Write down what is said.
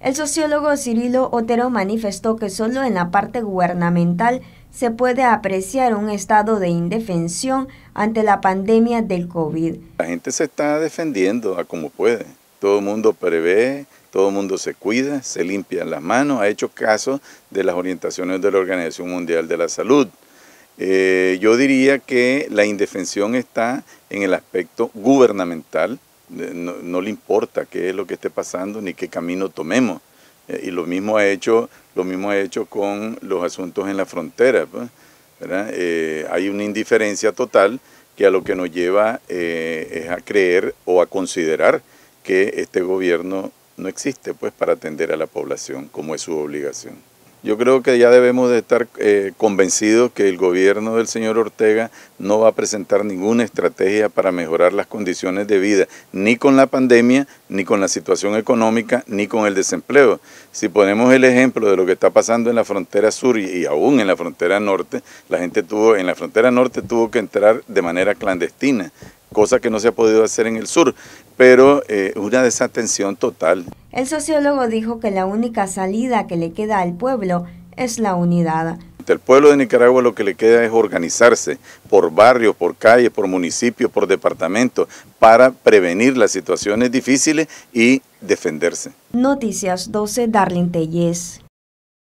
El sociólogo Cirilo Otero manifestó que solo en la parte gubernamental se puede apreciar un estado de indefensión ante la pandemia del COVID. La gente se está defendiendo a como puede. Todo el mundo prevé, todo el mundo se cuida, se limpia las manos, ha hecho caso de las orientaciones de la Organización Mundial de la Salud. Eh, yo diría que la indefensión está en el aspecto gubernamental, eh, no, le importa qué es lo que esté pasando ni qué camino tomemos. Eh, y lo mismo ha hecho, lo mismo ha hecho con los asuntos en la frontera. Pues, eh, hay una indiferencia total que a lo que nos lleva es a creer o a considerar que este gobierno no existe pues para atender a la población como es su obligación. Yo creo que ya debemos de estar eh, convencidos que el gobierno del señor Ortega no va a presentar ninguna estrategia para mejorar las condiciones de vida, ni con la pandemia, ni con la situación económica, ni con el desempleo. Si ponemos el ejemplo de lo que está pasando en la frontera sur y, aún en la frontera norte, la gente tuvo, en la frontera norte tuvo que entrar de manera clandestina cosa que no se ha podido hacer en el sur pero eh, una desatención total. El sociólogo dijo que la única salida que le queda al pueblo es la unidad. El pueblo de Nicaragua lo que le queda es organizarse por barrio, por calle, por municipio, por departamento, para prevenir las situaciones difíciles y defenderse. Noticias 12, Darlene Telles.